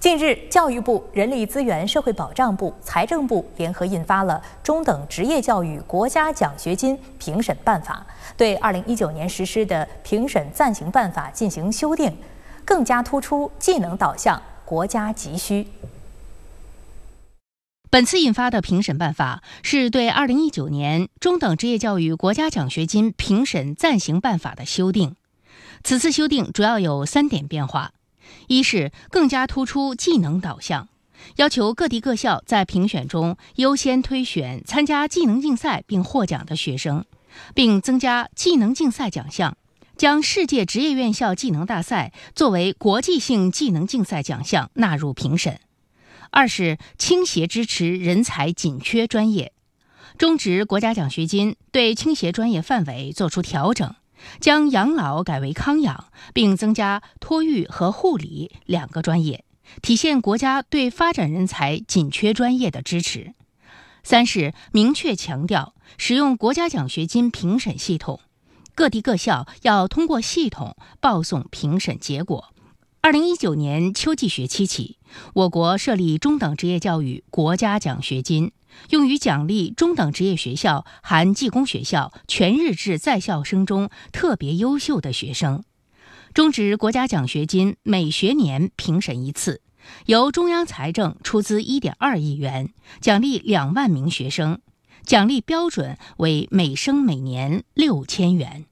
近日，教育部、人力资源社会保障部、财政部联合印发了《中等职业教育国家奖学金评审办法》，对2019年实施的评审暂行办法进行修订，更加突出技能导向、国家急需。本次印发的评审办法是对2019年中等职业教育国家奖学金评审暂行办法的修订。此次修订主要有三点变化。一是更加突出技能导向，要求各地各校在评选中优先推选参加技能竞赛并获奖的学生，并增加技能竞赛奖项，将世界职业院校技能大赛作为国际性技能竞赛奖项纳入评审。二是倾斜支持人才紧缺专业，中职国家奖学金对倾斜专业范围作出调整。将养老改为康养，并增加托育和护理两个专业，体现国家对发展人才紧缺专业的支持。三是明确强调使用国家奖学金评审系统，各地各校要通过系统报送评审结果。二零一九年秋季学期起，我国设立中等职业教育国家奖学金，用于奖励中等职业学校（含技工学校）全日制在校生中特别优秀的学生。中职国家奖学金每学年评审一次，由中央财政出资一点二亿元，奖励两万名学生，奖励标准为每生每年六千元。